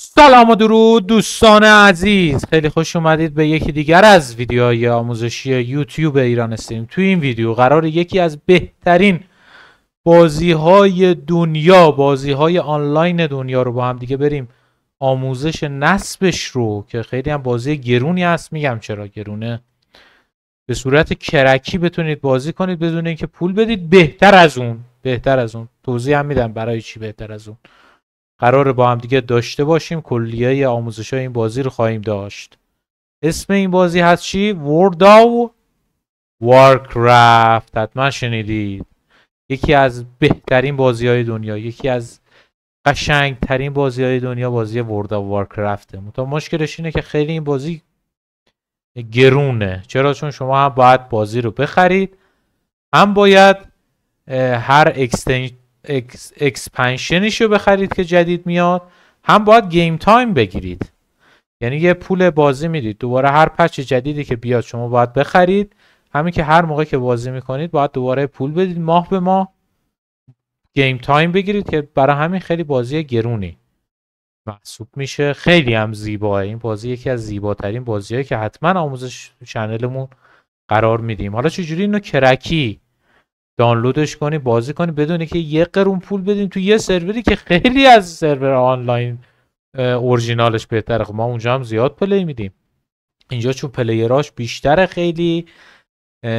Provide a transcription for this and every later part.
سلام و درود دوستان عزیز خیلی خوش اومدید به یکی دیگر از ویدیوهای آموزشی یوتیوب ایران استریم تو این ویدیو قرار یکی از بهترین بازی های دنیا بازی های آنلاین دنیا رو با هم دیگه بریم آموزش نصبش رو که خیلی هم بازی گرونی هست میگم چرا گرونه به صورت کرکی بتونید بازی کنید بدون اینکه پول بدید بهتر از اون بهتر از اون توضیح هم میدم برای چی بهتر از اون قرار با هم دیگه داشته باشیم کلیه آموزش های این بازی رو خواهیم داشت اسم این بازی هست چی؟ ورد او وارکرافت حتما شنیدید یکی از بهترین بازی های دنیا یکی از قشنگترین بازی های دنیا بازی ورد او وارکرافته مشکلش اینه که خیلی این بازی گرونه چرا چون شما هم باید بازی رو بخرید هم باید هر اکستنج اکس، رو بخرید که جدید میاد هم باید گیم تایم بگیرید یعنی یه پول بازی میدید دوباره هر پچ جدیدی که بیاد شما باید بخرید همین که هر موقع که بازی میکنید باید دوباره پول بدید ماه به ماه گیم تایم بگیرید که برای همین خیلی بازی گرونی محسوب میشه خیلی هم زیباه این بازی یکی از زیباترین بازیهایی که حتما آموزش چنلمون قرار میدیم حالا چجوری اینو کرکی دانلودش کنی بازی کنی بدونی که یه قرون پول بدیم تو یه سروری که خیلی از سرور آنلاین اورجینالش بهتره خب ما اونجا هم زیاد پلی میدیم اینجا چون پلیراش بیشتره خیلی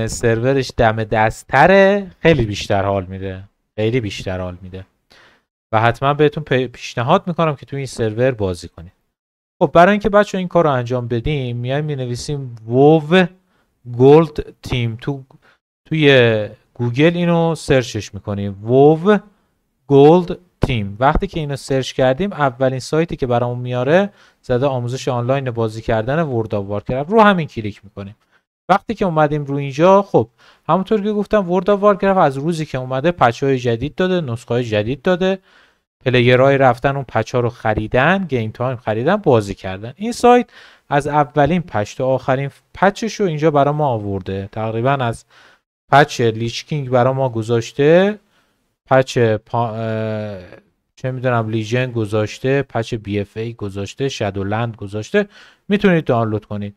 سرورش دم دستره خیلی بیشتر حال میده خیلی بیشتر حال میده و حتما بهتون پیشنهاد میکنم که تو این سرور بازی کنید خب برای اینکه بچه این کار رو انجام بدیم میایم نویسیم وو گلد تیم تو توی گوگل اینو سرچش میکنیم وو گولد تیم وقتی که اینو سرچ کردیم اولین سایتی که برامون میاره زده آموزش آنلاین بازی کردن ورد آف وارکرافت رو همین کلیک میکنیم وقتی که اومدیم رو اینجا خب همونطور که گفتم ورد آف از روزی که اومده پچه های جدید داده نسخه های جدید داده پلیرهای رفتن اون پچه ها رو خریدن گیم تایم خریدن بازی کردن این سایت از اولین پچ تا آخرین پچش رو اینجا برای ما آورده تقریبا از پچ لیچکینگ برا ما گذاشته پچ چه میدونم لیژن گذاشته پچ بی اف ای گذاشته شادولند گذاشته میتونید دانلود کنید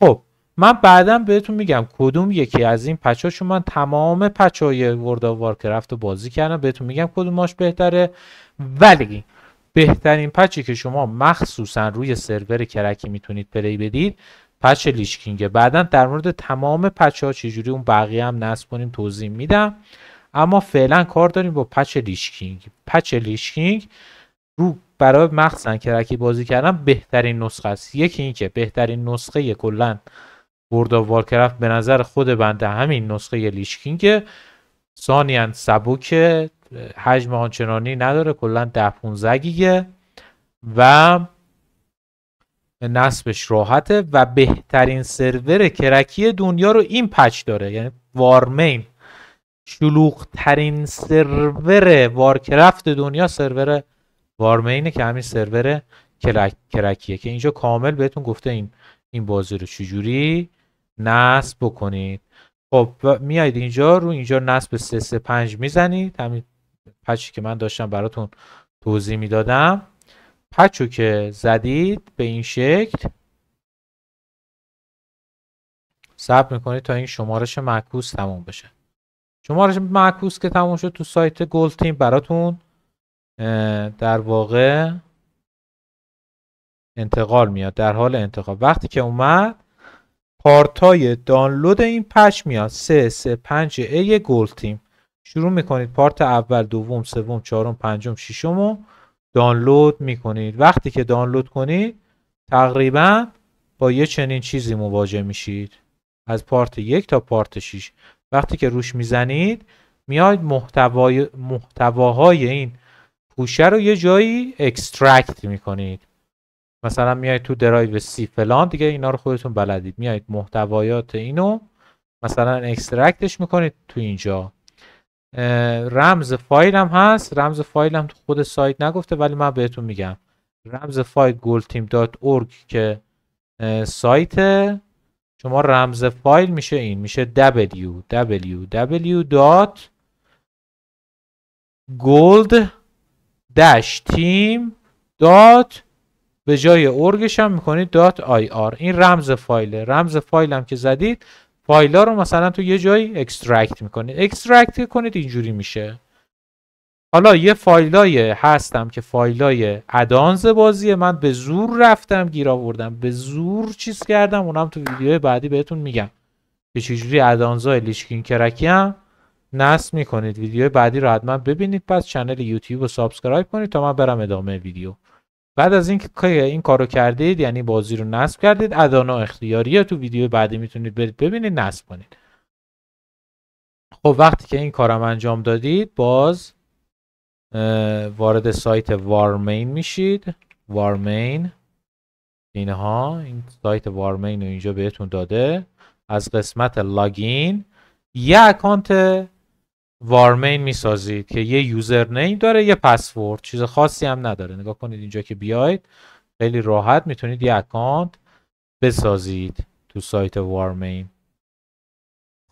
خب من بعدا بهتون میگم کدوم یکی از این پچ چون من تمام پچ های ورد آف وارکرفت رو بازی کردم بهتون میگم کدوماش بهتره ولی بهترین پچی که شما مخصوصا روی سرور کرکی میتونید پلی بدید پچ لیشکینگه بعدا در مورد تمام پچه ها چجوری اون بقیه هم نصب کنیم توضیح میدم اما فعلا کار داریم با پچ لیشکینگ پچ لیشکینگ رو برای مخصن کرکی بازی کردن بهترین نسخه است یکی اینکه بهترین نسخه کلا بردا آف به نظر خود بنده همین نسخه لیشکینگ ثانیا سبوکه حجم آنچنانی نداره کلا 10 15 گیگه و نصبش راحته و بهترین سرور کرکی دنیا رو این پچ داره یعنی وارمین شلوغ ترین سرور وارکرفت دنیا سرور وارمینه که همین سرور کرکیه که اینجا کامل بهتون گفته این این بازی رو چجوری نصب بکنید خب میایید اینجا رو اینجا نصب 335 میزنید همین پچی که من داشتم براتون توضیح میدادم پچو که زدید به این شکل ثبت میکنید تا این شمارش معکوس تموم بشه شمارش معکوس که تموم شد تو سایت گل تیم براتون در واقع انتقال میاد در حال انتقال وقتی که اومد پارتای دانلود این پچ میاد 3 3 5 ای گل تیم شروع میکنید پارت اول دوم سوم چهارم پنجم ششم و دانلود میکنید وقتی که دانلود کنید تقریبا با یه چنین چیزی مواجه میشید از پارت یک تا پارت 6 وقتی که روش میزنید میاید محتوای محتواهای این پوشه رو یه جایی اکسترکت میکنید مثلا میاید تو درایو سی فلان دیگه اینا رو خودتون بلدید میاید محتویات اینو مثلا اکسترکتش میکنید تو اینجا رمز فایل هم هست رمز فایل هم تو خود سایت نگفته ولی من بهتون میگم رمز فایل goldteam.org که سایت شما رمز فایل میشه این میشه wwwgold team به جای ارگش هم میکنید این رمز فایله رمز فایل هم که زدید فایل‌ها رو مثلا تو یه جایی اکسترکت میکنید اکسترکت کنید اینجوری میشه حالا یه فایلای هستم که فایلای ادانز بازیه من به زور رفتم گیر آوردم به زور چیز کردم اونم تو ویدیو بعدی بهتون میگم که چجوری ادانزای لیشکین کرکی هم نصب میکنید ویدیو بعدی رو حتما ببینید پس چنل یوتیوب رو سابسکرایب کنید تا من برم ادامه ویدیو بعد از اینکه این کارو کردید یعنی بازی رو نصب کردید ادانا اختیاریه تو ویدیو بعدی میتونید برید ببینید نصب کنید خب وقتی که این کارم انجام دادید باز وارد سایت وارمین میشید وارمین اینها این سایت وارمین رو اینجا بهتون داده از قسمت لاگین یه اکانت وارمین میسازید که یه یوزر نیم داره یه پسورد چیز خاصی هم نداره نگاه کنید اینجا که بیاید خیلی راحت میتونید یه اکانت بسازید تو سایت وارمین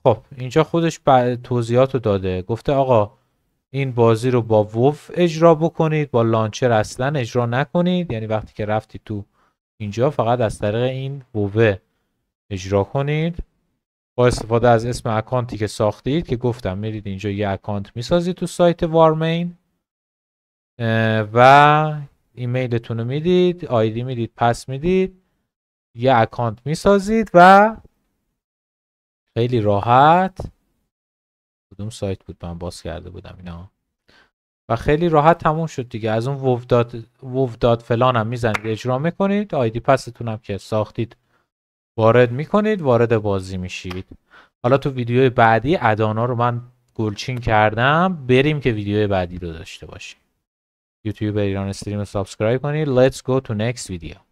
خب اینجا خودش توضیحات رو داده گفته آقا این بازی رو با ووف اجرا بکنید با لانچر اصلا اجرا نکنید یعنی وقتی که رفتی تو اینجا فقط از طریق این ووه اجرا کنید با استفاده از اسم اکانتی که ساختید که گفتم میرید اینجا یه اکانت میسازید تو سایت وارمین و ایمیلتون رو میدید آیدی میدید پس میدید یه اکانت میسازید و خیلی راحت کدوم سایت بود من باز کرده بودم اینا و خیلی راحت تموم شد دیگه از اون ووف دات, فلان هم میزنید اجرا میکنید آیدی پستون هم که ساختید وارد میکنید وارد بازی میشید حالا تو ویدیو بعدی ادانا رو من گلچین کردم بریم که ویدیو بعدی رو داشته باشیم یوتیوب ایران استریم سابسکرایب کنید let's go to next ویدیو